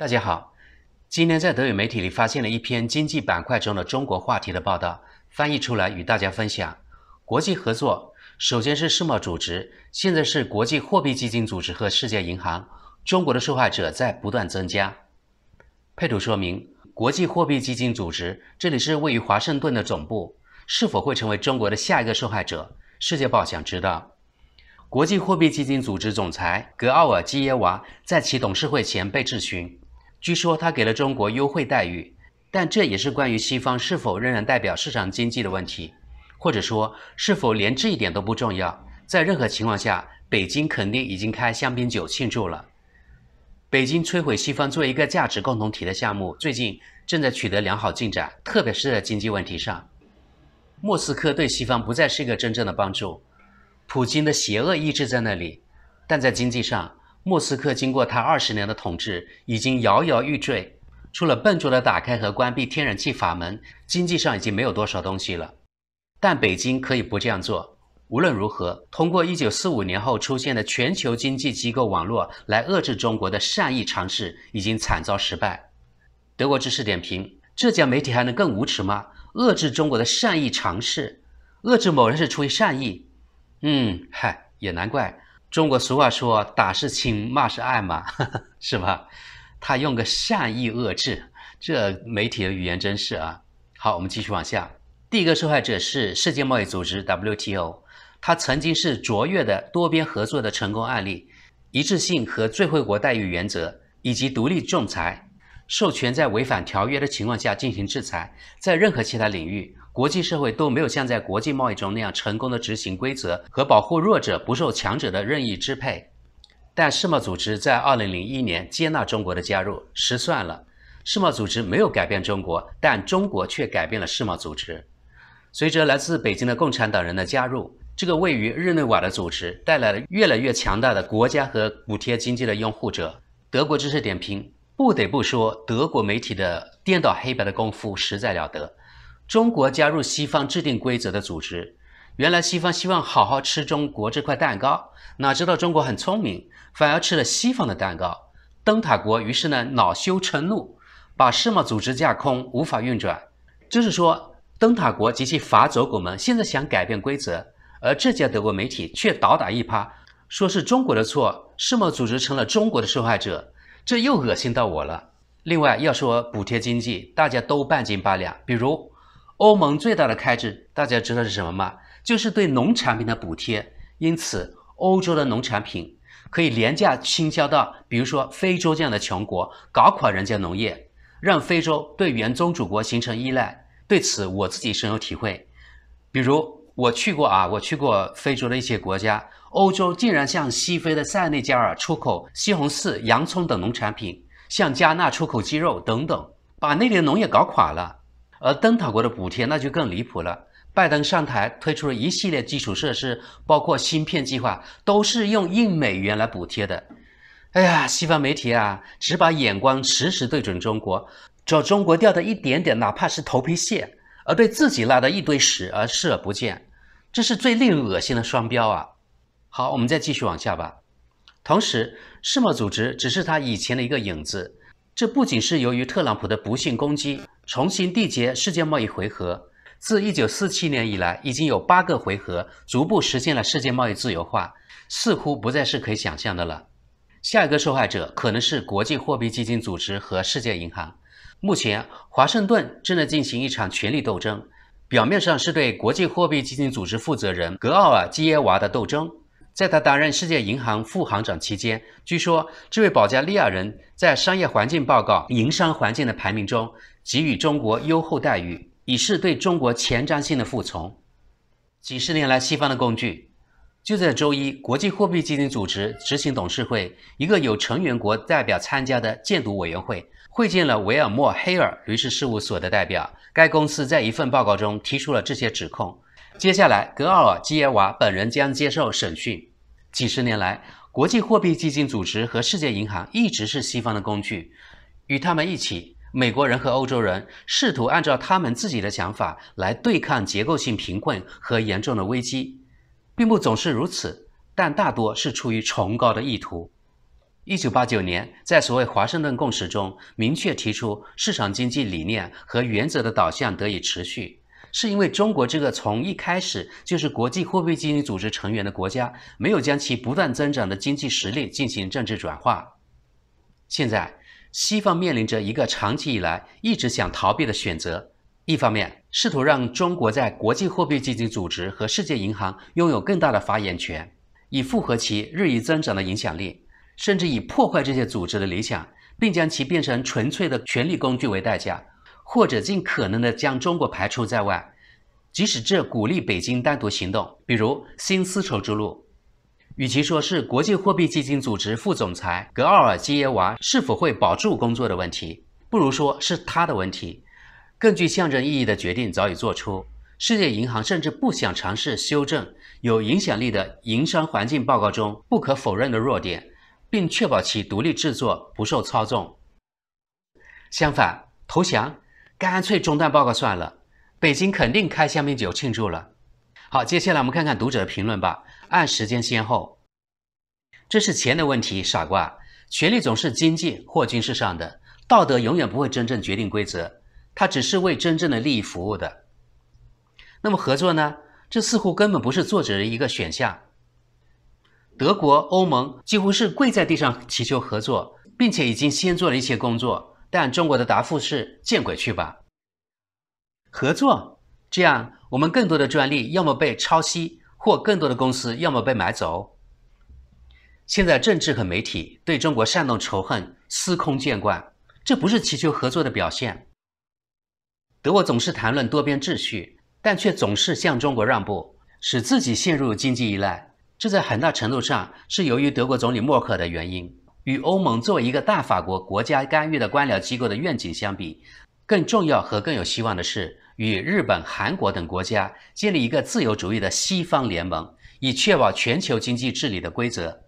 大家好，今天在德语媒体里发现了一篇经济板块中的中国话题的报道，翻译出来与大家分享。国际合作首先是世贸组织，现在是国际货币基金组织和世界银行，中国的受害者在不断增加。配图说明：国际货币基金组织，这里是位于华盛顿的总部，是否会成为中国的下一个受害者？世界报想知道。国际货币基金组织总裁格奥尔基耶娃在其董事会前被质询。据说他给了中国优惠待遇，但这也是关于西方是否仍然代表市场经济的问题，或者说是否连这一点都不重要。在任何情况下，北京肯定已经开香槟酒庆祝了。北京摧毁西方作为一个价值共同体的项目，最近正在取得良好进展，特别是在经济问题上。莫斯科对西方不再是一个真正的帮助，普京的邪恶意志在那里，但在经济上。莫斯科经过他二十年的统治，已经摇摇欲坠，除了笨拙地打开和关闭天然气阀门，经济上已经没有多少东西了。但北京可以不这样做。无论如何，通过一九四五年后出现的全球经济机构网络来遏制中国的善意尝试，已经惨遭失败。德国知识点评：这家媒体还能更无耻吗？遏制中国的善意尝试，遏制某人是出于善意？嗯，嗨，也难怪。中国俗话说，打是亲，骂是爱嘛，是吧？他用个善意遏制，这媒体的语言真是啊。好，我们继续往下。第一个受害者是世界贸易组织 WTO，它曾经是卓越的多边合作的成功案例，一致性和最惠国待遇原则以及独立仲裁。授权在违反条约的情况下进行制裁。在任何其他领域，国际社会都没有像在国际贸易中那样成功的执行规则和保护弱者不受强者的任意支配。但世贸组织在2001年接纳中国的加入失算了。世贸组织没有改变中国，但中国却改变了世贸组织。随着来自北京的共产党人的加入，这个位于日内瓦的组织带来了越来越强大的国家和补贴经济的拥护者。德国知识点评。不得不说，德国媒体的颠倒黑白的功夫实在了得。中国加入西方制定规则的组织，原来西方希望好好吃中国这块蛋糕，哪知道中国很聪明，反而吃了西方的蛋糕。灯塔国于是呢恼羞成怒，把世贸组织架空，无法运转。就是说，灯塔国及其法走狗们现在想改变规则，而这家德国媒体却倒打一耙，说是中国的错，世贸组织成了中国的受害者。这又恶心到我了。另外，要说补贴经济，大家都半斤八两。比如，欧盟最大的开支，大家知道是什么吗？就是对农产品的补贴。因此，欧洲的农产品可以廉价倾销到，比如说非洲这样的穷国，搞垮人家农业，让非洲对原宗主国形成依赖。对此，我自己深有体会。比如，我去过啊，我去过非洲的一些国家。欧洲竟然向西非的塞内加尔出口西红柿、洋葱等农产品，向加纳出口鸡肉等等，把那里的农业搞垮了。而灯塔国的补贴那就更离谱了。拜登上台推出了一系列基础设施，包括芯片计划，都是用硬美元来补贴的。哎呀，西方媒体啊，只把眼光时时对准中国，找中国掉的一点点，哪怕是头皮屑，而对自己拉的一堆屎而视而不见，这是最令人恶心的双标啊！好，我们再继续往下吧。同时，世贸组织只是他以前的一个影子。这不仅是由于特朗普的不幸攻击，重新缔结世界贸易回合。自1947年以来，已经有八个回合逐步实现了世界贸易自由化，似乎不再是可以想象的了。下一个受害者可能是国际货币基金组织和世界银行。目前，华盛顿正在进行一场权力斗争，表面上是对国际货币基金组织负责人格奥尔基耶娃的斗争。在他担任世界银行副行长期间，据说这位保加利亚人在商业环境报告、营商环境的排名中给予中国优厚待遇，以示对中国前瞻性的服从。几十年来，西方的工具。就在周一，国际货币基金组织执行董事会一个有成员国代表参加的建读委员会会见了维尔莫黑尔律师事务所的代表。该公司在一份报告中提出了这些指控。接下来，格奥尔基耶娃本人将接受审讯。几十年来，国际货币基金组织和世界银行一直是西方的工具。与他们一起，美国人和欧洲人试图按照他们自己的想法来对抗结构性贫困和严重的危机，并不总是如此，但大多是出于崇高的意图。一九八九年，在所谓华盛顿共识中明确提出，市场经济理念和原则的导向得以持续。是因为中国这个从一开始就是国际货币基金组织成员的国家，没有将其不断增长的经济实力进行政治转化。现在，西方面临着一个长期以来一直想逃避的选择：一方面，试图让中国在国际货币基金组织和世界银行拥有更大的发言权，以符合其日益增长的影响力；甚至以破坏这些组织的理想，并将其变成纯粹的权力工具为代价。或者尽可能的将中国排除在外，即使这鼓励北京单独行动，比如新丝绸之路。与其说是国际货币基金组织副总裁格奥尔基耶娃是否会保住工作的问题，不如说是他的问题。更具象征意义的决定早已做出。世界银行甚至不想尝试修正有影响力的营商环境报告中不可否认的弱点，并确保其独立制作不受操纵。相反，投降。干脆中断报告算了，北京肯定开香槟酒庆祝了。好，接下来我们看看读者的评论吧，按时间先后。这是钱的问题，傻瓜！权力总是经济或军事上的，道德永远不会真正决定规则，它只是为真正的利益服务的。那么合作呢？这似乎根本不是作者的一个选项。德国、欧盟几乎是跪在地上祈求合作，并且已经先做了一些工作。但中国的答复是“见鬼去吧”。合作，这样我们更多的专利要么被抄袭，或更多的公司要么被买走。现在政治和媒体对中国煽动仇恨司空见惯，这不是祈求合作的表现。德国总是谈论多边秩序，但却总是向中国让步，使自己陷入经济依赖。这在很大程度上是由于德国总理默克的原因。与欧盟作为一个大法国国家干预的官僚机构的愿景相比，更重要和更有希望的是，与日本、韩国等国家建立一个自由主义的西方联盟，以确保全球经济治理的规则。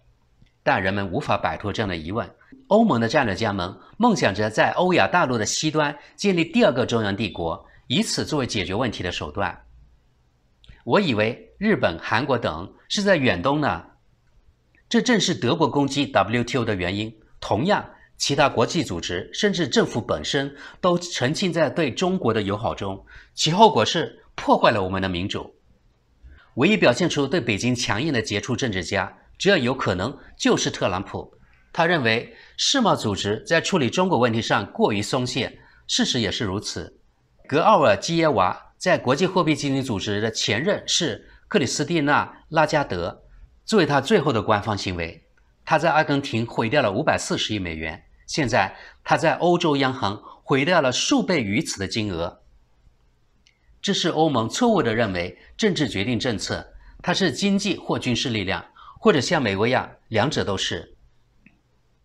但人们无法摆脱这样的疑问：欧盟的战略加盟梦想着在欧亚大陆的西端建立第二个中央帝国，以此作为解决问题的手段。我以为日本、韩国等是在远东呢。这正是德国攻击 WTO 的原因。同样，其他国际组织甚至政府本身都沉浸在对中国的友好中，其后果是破坏了我们的民主。唯一表现出对北京强硬的杰出政治家，只要有可能，就是特朗普。他认为世贸组织在处理中国问题上过于松懈，事实也是如此。格奥尔基耶娃在国际货币基金组织的前任是克里斯蒂娜拉加德。作为他最后的官方行为，他在阿根廷毁掉了五百四十亿美元。现在他在欧洲央行毁掉了数倍于此的金额。这是欧盟错误的认为政治决定政策，它是经济或军事力量，或者像美国一样两者都是。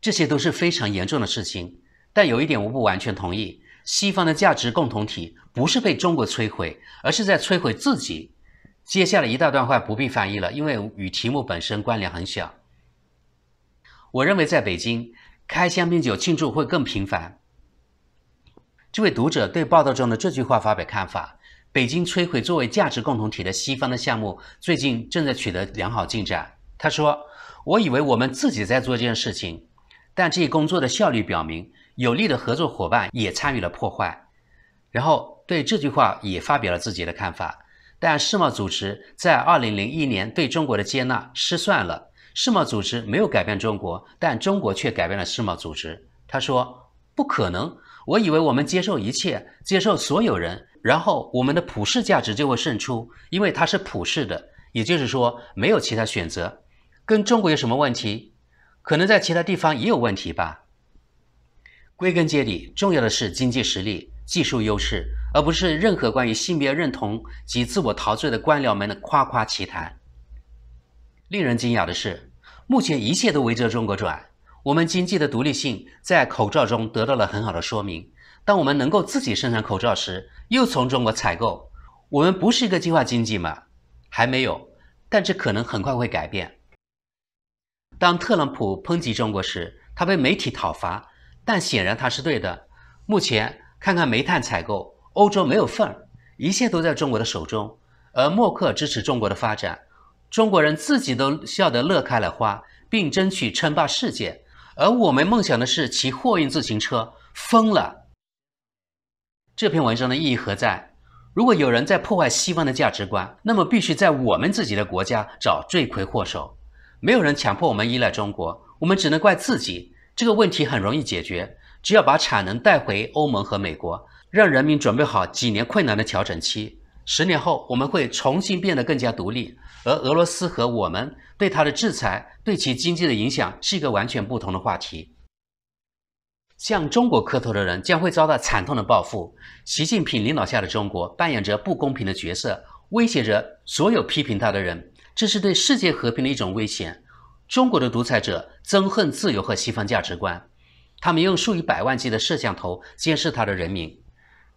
这些都是非常严重的事情。但有一点，我不完全同意：西方的价值共同体不是被中国摧毁，而是在摧毁自己。接下来一大段话不必翻译了，因为与题目本身关联很小。我认为在北京开香槟酒庆祝会更频繁。这位读者对报道中的这句话发表看法：北京摧毁作为价值共同体的西方的项目最近正在取得良好进展。他说：“我以为我们自己在做这件事情，但这一工作的效率表明，有力的合作伙伴也参与了破坏。”然后对这句话也发表了自己的看法。但世贸组织在二零零一年对中国的接纳失算了。世贸组织没有改变中国，但中国却改变了世贸组织。他说：“不可能，我以为我们接受一切，接受所有人，然后我们的普世价值就会胜出，因为它是普世的。也就是说，没有其他选择。跟中国有什么问题？可能在其他地方也有问题吧。归根结底，重要的是经济实力。”技术优势，而不是任何关于性别认同及自我陶醉的官僚们的夸夸其谈。令人惊讶的是，目前一切都围着中国转。我们经济的独立性在口罩中得到了很好的说明。当我们能够自己生产口罩时，又从中国采购，我们不是一个计划经济吗？还没有，但这可能很快会改变。当特朗普抨击中国时，他被媒体讨伐，但显然他是对的。目前。看看煤炭采购，欧洲没有份儿，一切都在中国的手中。而默克支持中国的发展，中国人自己都笑得乐开了花，并争取称霸世界。而我们梦想的是骑货运自行车，疯了！这篇文章的意义何在？如果有人在破坏西方的价值观，那么必须在我们自己的国家找罪魁祸首。没有人强迫我们依赖中国，我们只能怪自己。这个问题很容易解决。只要把产能带回欧盟和美国，让人民准备好几年困难的调整期。十年后，我们会重新变得更加独立。而俄罗斯和我们对它的制裁，对其经济的影响是一个完全不同的话题。向中国磕头的人将会遭到惨痛的报复。习近平领导下的中国扮演着不公平的角色，威胁着所有批评他的人。这是对世界和平的一种危险。中国的独裁者憎恨自由和西方价值观。他们用数以百万计的摄像头监视他的人民，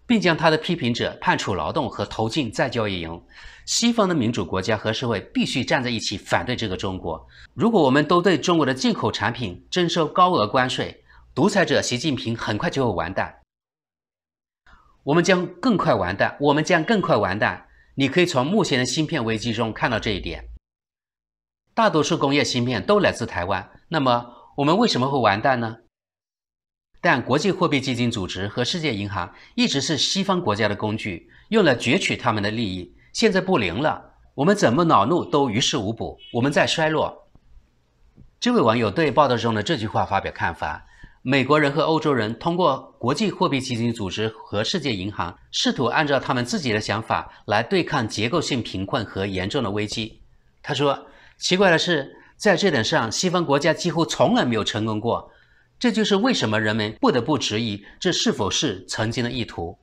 并将他的批评者判处劳动和投进再教育营。西方的民主国家和社会必须站在一起反对这个中国。如果我们都对中国的进口产品征收高额关税，独裁者习近平很快就会完蛋。我们将更快完蛋，我们将更快完蛋。你可以从目前的芯片危机中看到这一点。大多数工业芯片都来自台湾，那么我们为什么会完蛋呢？但国际货币基金组织和世界银行一直是西方国家的工具，用来攫取他们的利益。现在不灵了，我们怎么恼怒都于事无补，我们在衰落。这位网友对报道中的这句话发表看法：美国人和欧洲人通过国际货币基金组织和世界银行，试图按照他们自己的想法来对抗结构性贫困和严重的危机。他说，奇怪的是，在这点上，西方国家几乎从来没有成功过。这就是为什么人们不得不质疑这是否是曾经的意图。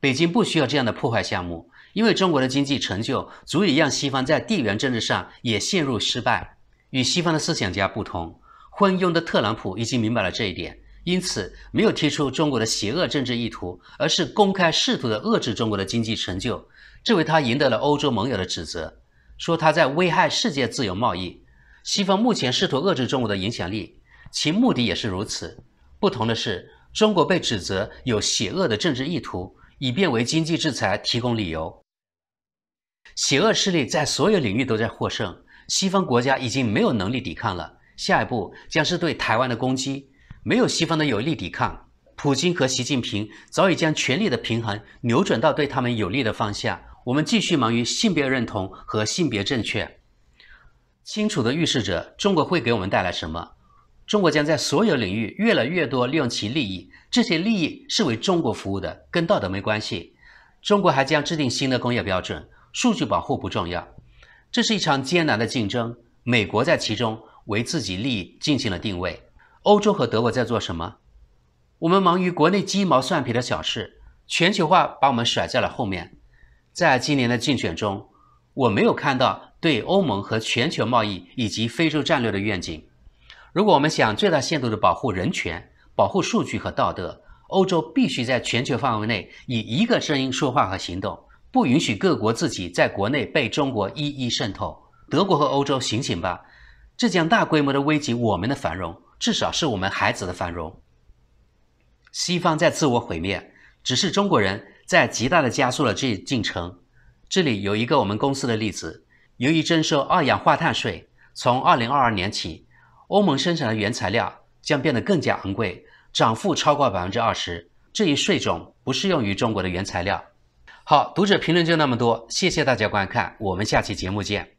北京不需要这样的破坏项目，因为中国的经济成就足以让西方在地缘政治上也陷入失败。与西方的思想家不同，昏庸的特朗普已经明白了这一点，因此没有提出中国的邪恶政治意图，而是公开试图的遏制中国的经济成就。这为他赢得了欧洲盟友的指责，说他在危害世界自由贸易。西方目前试图遏制中国的影响力。其目的也是如此。不同的是，中国被指责有邪恶的政治意图，以便为经济制裁提供理由。邪恶势力在所有领域都在获胜，西方国家已经没有能力抵抗了。下一步将是对台湾的攻击。没有西方的有力抵抗，普京和习近平早已将权力的平衡扭转到对他们有利的方向。我们继续忙于性别认同和性别正确，清楚地预示着中国会给我们带来什么。中国将在所有领域越来越多利用其利益，这些利益是为中国服务的，跟道德没关系。中国还将制定新的工业标准，数据保护不重要。这是一场艰难的竞争，美国在其中为自己利益进行了定位。欧洲和德国在做什么？我们忙于国内鸡毛蒜皮的小事，全球化把我们甩在了后面。在今年的竞选中，我没有看到对欧盟和全球贸易以及非洲战略的愿景。如果我们想最大限度地保护人权、保护数据和道德，欧洲必须在全球范围内以一个声音说话和行动，不允许各国自己在国内被中国一一渗透。德国和欧洲，醒醒吧！这将大规模地危及我们的繁荣，至少是我们孩子的繁荣。西方在自我毁灭，只是中国人在极大地加速了这一进程。这里有一个我们公司的例子：由于征收二氧化碳税，从2022年起。欧盟生产的原材料将变得更加昂贵，涨幅超过百分之二十。这一税种不适用于中国的原材料。好，读者评论就那么多，谢谢大家观看，我们下期节目见。